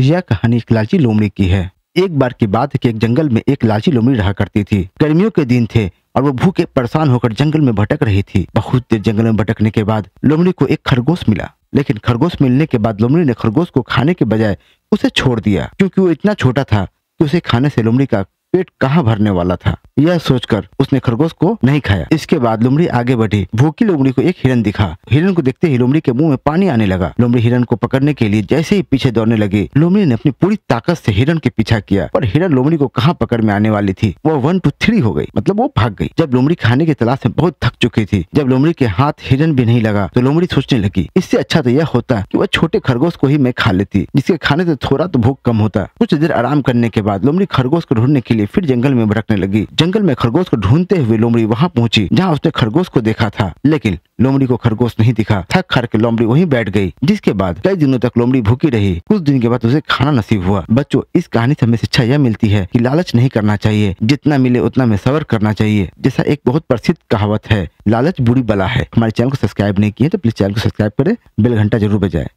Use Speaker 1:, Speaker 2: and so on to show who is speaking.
Speaker 1: यह कहानी एक लालची लोमड़ी की है एक बार की बात है कि एक जंगल में एक लालची लोमड़ी रहा करती थी गर्मियों के दिन थे और वो भूखे परेशान होकर जंगल में भटक रही थी बहुत देर जंगल में भटकने के बाद लोमड़ी को एक खरगोश मिला लेकिन खरगोश मिलने के बाद लोमड़ी ने खरगोश को खाने के बजाय उसे छोड़ दिया क्योंकि वो इतना छोटा था कि उसे खाने से लोमड़ी का पेट कहाँ भरने वाला था यह सोचकर उसने खरगोश को नहीं खाया इसके बाद लोमड़ी आगे बढ़ी भूखी लोमड़ी को एक हिरन दिखा हिरन को देखते ही लोमड़ी के मुंह में पानी आने लगा लोमड़ी हिरन को पकड़ने के लिए जैसे ही पीछे दौड़ने लगी लोमड़ी ने अपनी पूरी ताकत से हिरन के पीछा किया पर हिरन लोमड़ी को कहाँ पकड़ में आने वाली थी वो वन टू थ्री हो गई मतलब वो भाग गई जब लोमड़ी खाने की तलाश में बहुत थक चुकी थी जब लोमड़ी के हाथ हिरन भी नहीं लगा तो लोमड़ी सोचने लगी इससे अच्छा तो यह होता की वह छोटे खरगोश को ही मैं खा लेती जिसके खाने से थोड़ा तो भूख कम होता कुछ देर आराम करने के बाद लोमड़ी खरगोश को ढूंढने के लिए फिर जंगल में भड़कने लगी जंगल में खरगोश को ढूंढते हुए लोमड़ी वहाँ पहुँची जहाँ उसने खरगोश को देखा था लेकिन लोमड़ी को खरगोश नहीं दिखा थक खर के लोमड़ी वहीं बैठ गई जिसके बाद कई दिनों तक लोमड़ी भूखी रही कुछ दिन के बाद उसे खाना नसीब हुआ बच्चों इस कहानी से हमें शिक्षा यह मिलती है कि लालच नहीं करना चाहिए जितना मिले उतना में सबर करना चाहिए जैसा एक बहुत प्रसिद्ध कहावत है लालच बुरी बला है हमारे चैनल को सब्सक्राइब नहीं किए तो प्लीज चैनल को सब्सक्राइब करें बेल घंटा जरूर बजाए